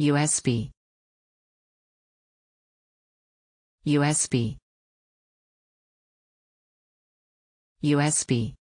USB USB USB